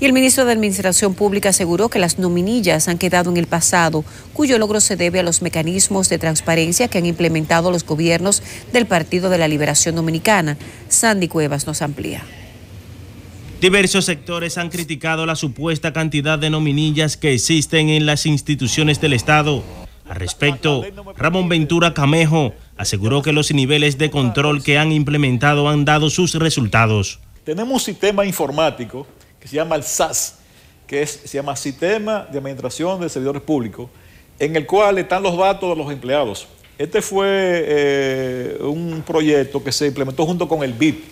Y el ministro de Administración Pública aseguró que las nominillas han quedado en el pasado, cuyo logro se debe a los mecanismos de transparencia que han implementado los gobiernos del Partido de la Liberación Dominicana. Sandy Cuevas nos amplía. Diversos sectores han criticado la supuesta cantidad de nominillas que existen en las instituciones del Estado. Al respecto, Ramón Ventura Camejo aseguró que los niveles de control que han implementado han dado sus resultados. Tenemos un sistema informático se llama el SAS, que se llama Sistema de Administración de Servidores Públicos, en el cual están los datos de los empleados. Este fue eh, un proyecto que se implementó junto con el BIP.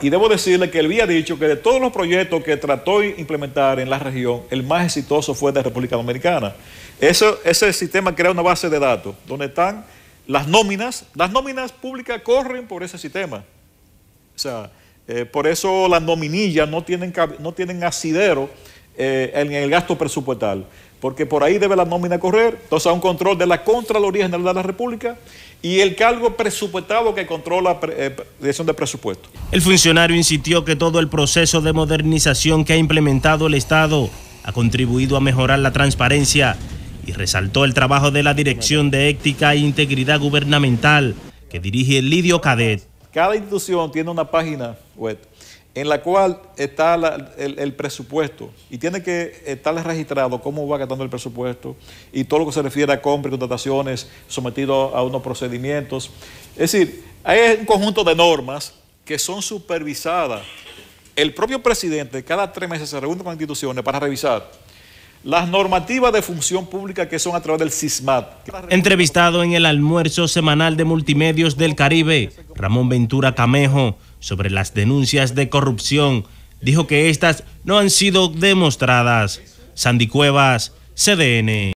Y debo decirle que el BIP ha dicho que de todos los proyectos que trató de implementar en la región, el más exitoso fue de República Dominicana. Eso, ese sistema crea una base de datos donde están las nóminas. Las nóminas públicas corren por ese sistema. O sea, eh, por eso las nominillas no tienen, no tienen asidero eh, en el gasto presupuestal, porque por ahí debe la nómina correr, entonces a un control de la Contraloría General de la República y el cargo presupuestado que controla la eh, dirección de presupuesto. El funcionario insistió que todo el proceso de modernización que ha implementado el Estado ha contribuido a mejorar la transparencia y resaltó el trabajo de la Dirección de Ética e Integridad Gubernamental que dirige el Lidio Cadet. Cada institución tiene una página en la cual está el, presupuesto y tiene que estar registrado cómo va gastando el presupuesto y todo lo que se refiere a compras y contrataciones sometido a unos procedimientos. Es decir, hay un conjunto de normas que son supervisadas. El propio presidente cada tres meses se reúne con instituciones para revisar las normativas de función pública que son a través del CISMAT. Entrevistado en el almuerzo semanal de multimedios del Caribe, Ramón Ventura Camejo sobre las denuncias de corrupción. Dijo que estas no han sido demostradas. Sandy Cuevas, CDN.